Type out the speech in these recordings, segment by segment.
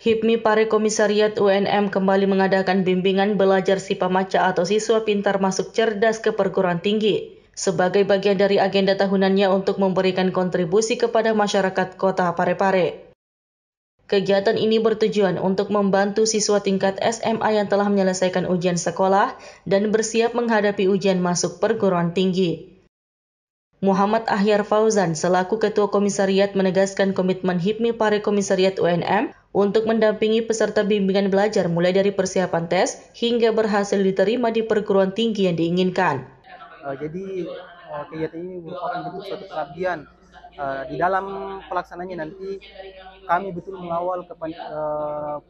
HIPMI Pare Komisariat UNM kembali mengadakan bimbingan belajar pamaca atau siswa pintar masuk cerdas ke perguruan tinggi sebagai bagian dari agenda tahunannya untuk memberikan kontribusi kepada masyarakat kota Parepare. Kegiatan ini bertujuan untuk membantu siswa tingkat SMA yang telah menyelesaikan ujian sekolah dan bersiap menghadapi ujian masuk perguruan tinggi. Muhammad Ahyar Fauzan selaku Ketua Komisariat menegaskan komitmen HIPMI Pare Komisariat UNM untuk mendampingi peserta bimbingan belajar mulai dari persiapan tes hingga berhasil diterima di perguruan tinggi yang diinginkan. Uh, jadi uh, kegiatan ini merupakan bentuk suatu pengabdian uh, di dalam pelaksanaannya nanti kami betul mengawal uh,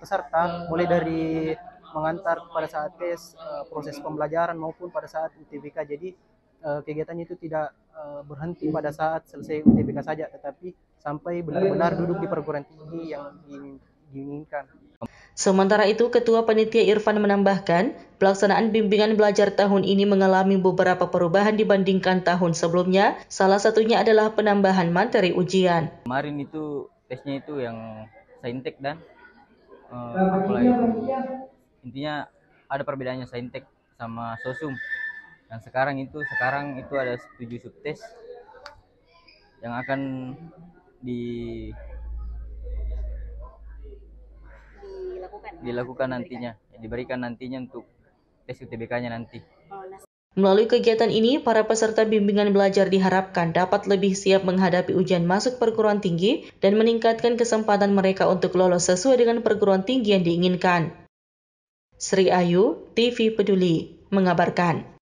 peserta mulai dari mengantar pada saat tes uh, proses pembelajaran maupun pada saat UTBK jadi uh, kegiatannya itu tidak uh, berhenti pada saat selesai UTBK saja, tetapi sampai benar-benar duduk di perguruan tinggi yang diinginkan. Sementara itu, Ketua Panitia Irfan menambahkan, pelaksanaan bimbingan belajar tahun ini mengalami beberapa perubahan dibandingkan tahun sebelumnya, salah satunya adalah penambahan materi ujian. Kemarin itu tesnya itu yang saintek dan uh, mulai intinya ada perbedaannya saintek sama sosum yang sekarang itu sekarang itu ada tujuh subtes yang akan di dilakukan dilakukan nantinya diberikan, ya, diberikan nantinya untuk tes UTBK-nya nanti. Oh, Melalui kegiatan ini, para peserta bimbingan belajar diharapkan dapat lebih siap menghadapi ujian masuk perguruan tinggi dan meningkatkan kesempatan mereka untuk lolos sesuai dengan perguruan tinggi yang diinginkan. Sri Ayu, TV Peduli, mengabarkan.